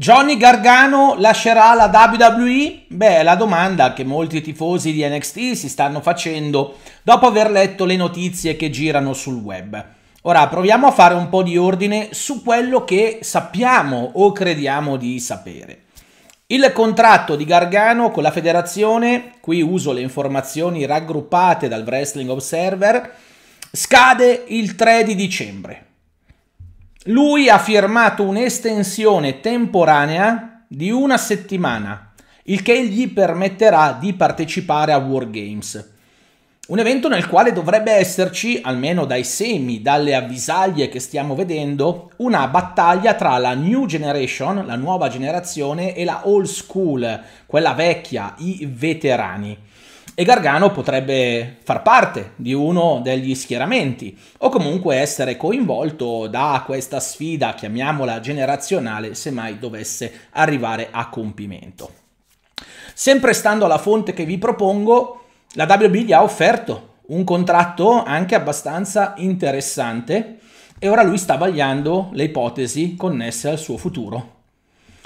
Johnny Gargano lascerà la WWE? Beh, è la domanda che molti tifosi di NXT si stanno facendo dopo aver letto le notizie che girano sul web. Ora proviamo a fare un po' di ordine su quello che sappiamo o crediamo di sapere. Il contratto di Gargano con la federazione, qui uso le informazioni raggruppate dal Wrestling Observer, scade il 3 di dicembre. Lui ha firmato un'estensione temporanea di una settimana, il che gli permetterà di partecipare a War Games. Un evento nel quale dovrebbe esserci, almeno dai semi, dalle avvisaglie che stiamo vedendo, una battaglia tra la new generation, la nuova generazione, e la old school, quella vecchia, i veterani e Gargano potrebbe far parte di uno degli schieramenti o comunque essere coinvolto da questa sfida, chiamiamola generazionale, se mai dovesse arrivare a compimento. Sempre stando alla fonte che vi propongo, la WB gli ha offerto un contratto anche abbastanza interessante e ora lui sta vagliando le ipotesi connesse al suo futuro.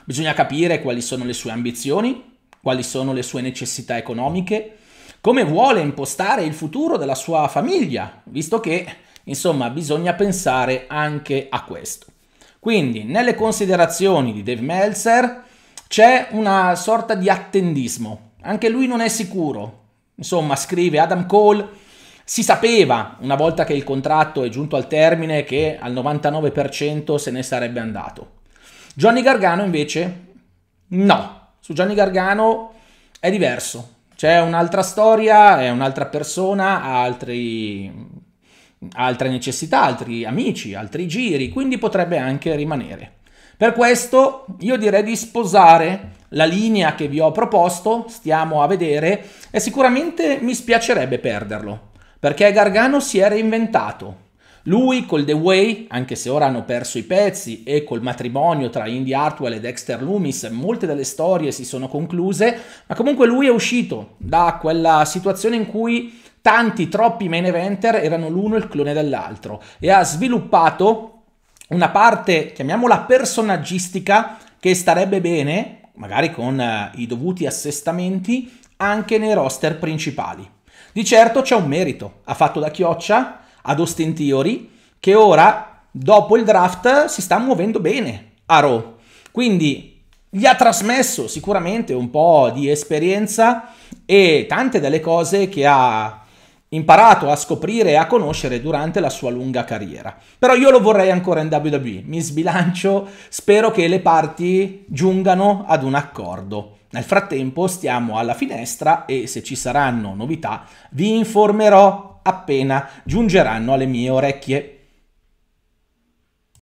Bisogna capire quali sono le sue ambizioni, quali sono le sue necessità economiche, come vuole impostare il futuro della sua famiglia, visto che, insomma, bisogna pensare anche a questo. Quindi, nelle considerazioni di Dave Meltzer c'è una sorta di attendismo. Anche lui non è sicuro. Insomma, scrive Adam Cole si sapeva, una volta che il contratto è giunto al termine, che al 99% se ne sarebbe andato. Johnny Gargano invece no, su Johnny Gargano è diverso. C'è un'altra storia, è un'altra persona, ha altri, altre necessità, altri amici, altri giri, quindi potrebbe anche rimanere. Per questo io direi di sposare la linea che vi ho proposto, stiamo a vedere, e sicuramente mi spiacerebbe perderlo, perché Gargano si è reinventato, lui col The Way, anche se ora hanno perso i pezzi, e col matrimonio tra Indy Hartwell e Dexter Loomis, molte delle storie si sono concluse, ma comunque lui è uscito da quella situazione in cui tanti, troppi main eventer erano l'uno il clone dell'altro e ha sviluppato una parte, chiamiamola personaggistica, che starebbe bene, magari con eh, i dovuti assestamenti, anche nei roster principali. Di certo c'è un merito, ha fatto da chioccia, ad Austin Theory, che ora, dopo il draft, si sta muovendo bene a Raw. Quindi gli ha trasmesso sicuramente un po' di esperienza e tante delle cose che ha imparato a scoprire e a conoscere durante la sua lunga carriera. Però io lo vorrei ancora in WWE, mi sbilancio, spero che le parti giungano ad un accordo. Nel frattempo stiamo alla finestra e se ci saranno novità vi informerò appena giungeranno alle mie orecchie.